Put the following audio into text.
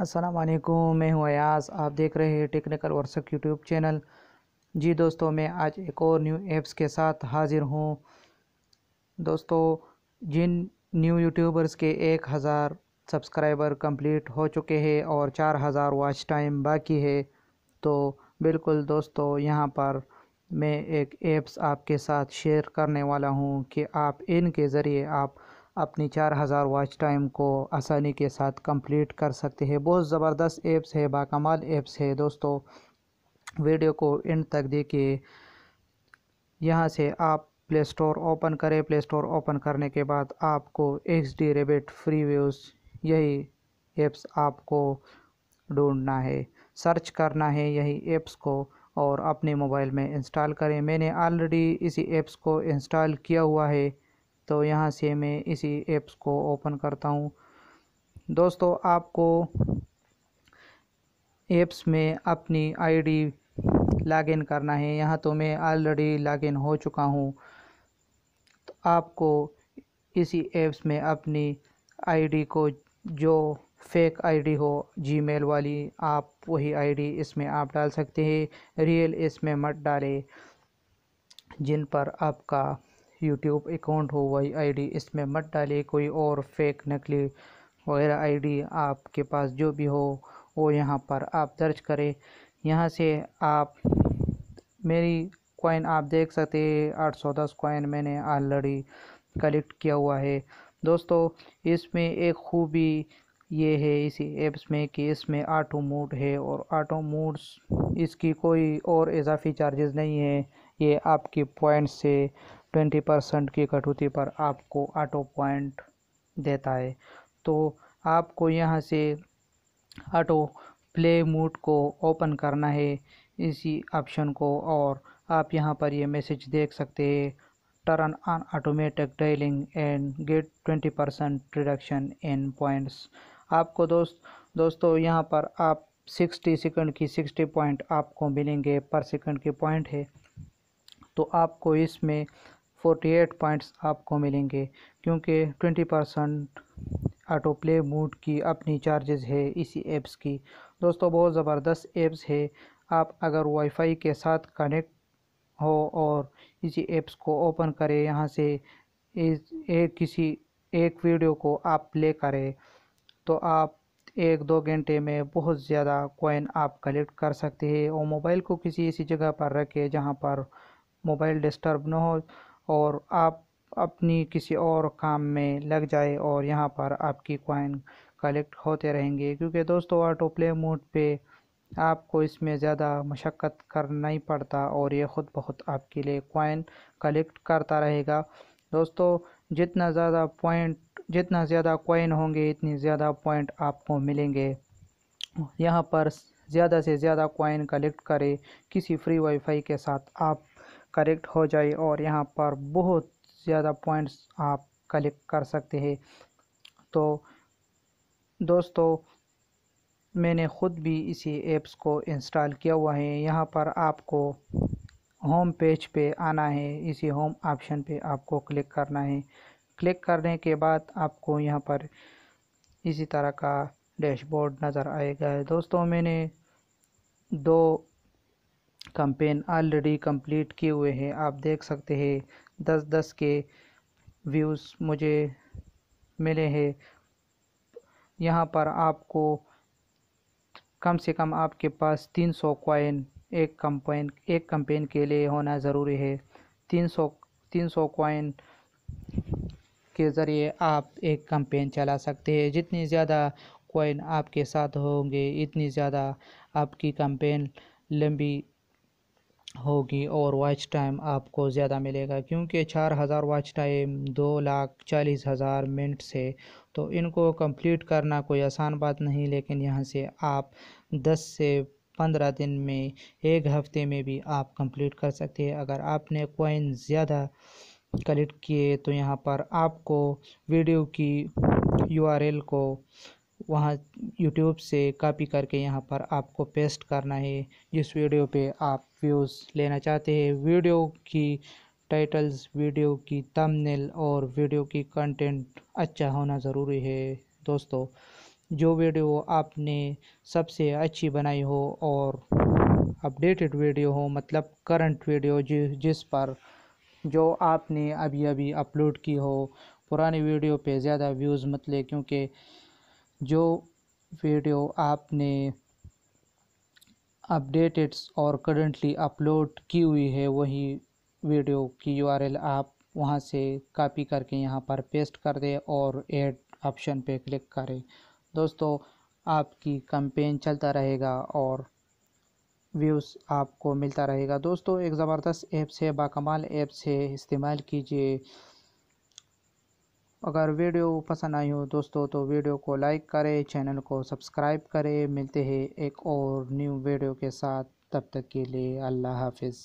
वालेकुम मैं हूं अयास आप देख रहे हैं टेक्निकल वर्सक यूट्यूब चैनल जी दोस्तों मैं आज एक और न्यू ऐप्स के साथ हाज़िर हूं दोस्तों जिन न्यू यूट्यूबर्स के एक हज़ार सब्सक्राइबर कंप्लीट हो चुके हैं और चार हज़ार वॉच टाइम बाकी है तो बिल्कुल दोस्तों यहां पर मैं एक ऐप्स आपके साथ शेयर करने वाला हूँ कि आप इनके ज़रिए आप अपनी चार हज़ार वॉच टाइम को आसानी के साथ कंप्लीट कर सकते हैं बहुत ज़बरदस्त ऐप्स है बाकमाल ऐप्स है दोस्तों वीडियो को एंड तक देखिए यहाँ से आप प्ले स्टोर ओपन करें प्ले स्टोर ओपन करने के बाद आपको X D rabbit free views यही ऐप्स आपको ढूंढना है सर्च करना है यही ऐप्स को और अपने मोबाइल में इंस्टॉल करें मैंने ऑलरेडी इसी ऐप्स को इंस्टॉल किया हुआ है तो यहाँ से मैं इसी ऐप्स को ओपन करता हूँ दोस्तों आपको ऐप्स में अपनी आईडी लॉगिन करना है यहाँ तो मैं ऑलरेडी लॉगिन हो चुका हूँ तो आपको इसी ऐप्स में अपनी आईडी को जो फेक आईडी हो जीमेल वाली आप वही आईडी इसमें आप डाल सकते हैं रियल इसमें मत डालें जिन पर आपका यूट्यूब अकाउंट हो वही आईडी इसमें मत डालिए कोई और फेक नकली वगैरह आईडी आपके पास जो भी हो वो यहाँ पर आप दर्ज करें यहाँ से आप मेरी कॉइन आप देख सकते हैं आठ सौ दस कॉइन मैंने ऑलरेडी कलेक्ट किया हुआ है दोस्तों इसमें एक खूबी ये है इसी एप्स में कि इसमें ऑटो मोड है और ऑटो मोड्स इसकी कोई और इजाफी चार्जेस नहीं है ये आपके पॉइंट से ट्वेंटी परसेंट की कटौती पर आपको ऑटो पॉइंट देता है तो आपको यहाँ से ऑटो प्ले मूड को ओपन करना है इसी ऑप्शन को और आप यहाँ पर ये मैसेज देख सकते हैं turn on automatic dialling and get twenty percent reduction in points आपको दोस्त दोस्तों यहाँ पर आप सिक्सटी सेकंड की सिक्सटी पॉइंट आपको मिलेंगे पर सेकंड के पॉइंट है तो आपको इसमें 48 पॉइंट्स आपको मिलेंगे क्योंकि 20 परसेंट ऑटो प्ले मूड की अपनी चार्जेस है इसी ऐप्स की दोस्तों बहुत ज़बरदस्त ऐप्स है आप अगर वाईफाई के साथ कनेक्ट हो और इसी ऐप्स को ओपन करें यहाँ से इस एक किसी एक वीडियो को आप प्ले करें तो आप एक दो घंटे में बहुत ज़्यादा कॉइन आप कलेक्ट कर सकते हैं और मोबाइल को किसी ऐसी जगह पर रखें जहाँ पर मोबाइल डिस्टर्ब ना हो और आप अपनी किसी और काम में लग जाए और यहाँ पर आपकी कॉइन कलेक्ट होते रहेंगे क्योंकि दोस्तों ऑटो प्ले मोड पे आपको इसमें ज़्यादा मशक्क़त करना ही पड़ता और ये ख़ुद बहुत आपके लिए कॉइन कलेक्ट करता रहेगा दोस्तों जितना ज़्यादा पॉइंट जितना ज़्यादा कॉइन होंगे इतनी ज़्यादा पॉइंट आपको मिलेंगे यहाँ पर ज़्यादा से ज़्यादा कॉइन कलेक्ट करें किसी फ्री वाईफाई के साथ आप करेक्ट हो जाए और यहाँ पर बहुत ज़्यादा पॉइंट्स आप कलेक्ट कर सकते हैं तो दोस्तों मैंने ख़ुद भी इसी ऐप्स को इंस्टॉल किया हुआ है यहाँ पर आपको होम पेज पे आना है इसी होम ऑप्शन पे आपको क्लिक करना है क्लिक करने के बाद आपको यहाँ पर इसी तरह का डैशबोर्ड नज़र आएगा दोस्तों मैंने दो कंपेन ऑलरेडी कंप्लीट किए हुए हैं आप देख सकते हैं दस दस के व्यूज़ मुझे मिले हैं यहाँ पर आपको कम से कम आपके पास तीन सौ कॉइन एक कंपेन एक कंपेन के लिए होना ज़रूरी है तीन सौ तीन सौ कोइन के ज़रिए आप एक कंपेन चला सकते हैं जितनी ज़्यादा कॉइन आपके साथ होंगे इतनी ज़्यादा आपकी कंपेन लंबी होगी और वॉच टाइम आपको ज़्यादा मिलेगा क्योंकि चार हज़ार वॉच टाइम दो लाख चालीस हज़ार मिनट से तो इनको कंप्लीट करना कोई आसान बात नहीं लेकिन यहाँ से आप दस से पंद्रह दिन में एक हफ्ते में भी आप कंप्लीट कर सकते हैं अगर आपने कोइन ज़्यादा कलेक्ट किए तो यहाँ पर आपको वीडियो की यूआरएल को वहाँ यूट्यूब से कॉपी करके यहाँ पर आपको पेस्ट करना है जिस वीडियो पे आप व्यूज़ लेना चाहते हैं वीडियो की टाइटल्स वीडियो की थंबनेल और वीडियो की कंटेंट अच्छा होना ज़रूरी है दोस्तों जो वीडियो आपने सबसे अच्छी बनाई हो और अपडेटेड वीडियो हो मतलब करंट वीडियो जि, जिस पर जो आपने अभी अभी अपलोड की हो पुराने वीडियो पे ज़्यादा व्यूज़ मत ले क्योंकि जो वीडियो आपने अपडेटेड और करंटली अपलोड की हुई है वही वीडियो की यूआरएल आप वहां से कॉपी करके यहां पर पेस्ट कर दें और ऐड ऑप्शन पे क्लिक करें दोस्तों आपकी कंपेन चलता रहेगा और व्यूज़ आपको मिलता रहेगा दोस्तों एक ज़बरदस्त ऐप्स है बाकमाल ऐप्स है इस्तेमाल कीजिए अगर वीडियो पसंद आई हो दोस्तों तो वीडियो को लाइक करें चैनल को सब्सक्राइब करें मिलते हैं एक और न्यू वीडियो के साथ तब तक के लिए अल्लाह हाफिज़